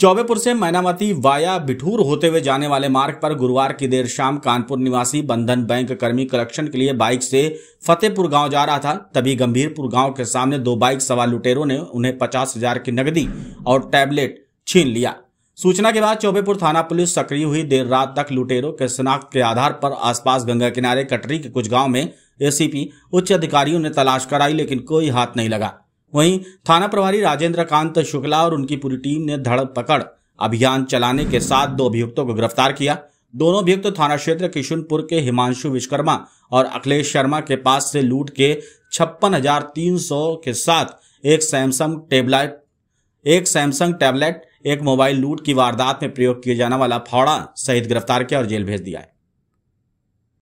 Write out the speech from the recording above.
चौबेपुर से मैनामती वाया बिठूर होते हुए जाने वाले मार्ग पर गुरुवार की देर शाम कानपुर निवासी बंधन बैंक कर्मी कलेक्शन के लिए बाइक से फतेहपुर गांव जा रहा था तभी गंभीरपुर गांव के सामने दो बाइक सवार लुटेरों ने उन्हें पचास हजार की नकदी और टैबलेट छीन लिया सूचना के बाद चौबेपुर थाना पुलिस सक्रिय हुई देर रात तक लुटेरों के शनाख्त के आधार पर आसपास गंगा किनारे कटरी के कुछ गाँव में एसीपी उच्च अधिकारियों ने तलाश कराई लेकिन कोई हाथ नहीं लगा वहीं थाना प्रभारी राजेंद्र कांत शुक्ला और उनकी पूरी टीम ने धड़ पकड़ अभियान चलाने के साथ दो अभियुक्तों को गिरफ्तार किया दोनों अभियुक्त थाना क्षेत्र किशनपुर के हिमांशु विश्वकर्मा और अखिलेश शर्मा के पास से लूट के छप्पन हजार तीन सौ के साथ एक सैमसंग टेबलेट एक सैमसंग टैबलेट एक मोबाइल लूट की वारदात में प्रयोग किए जाने वाला फौड़ा सहित गिरफ्तार किया और जेल भेज दिया है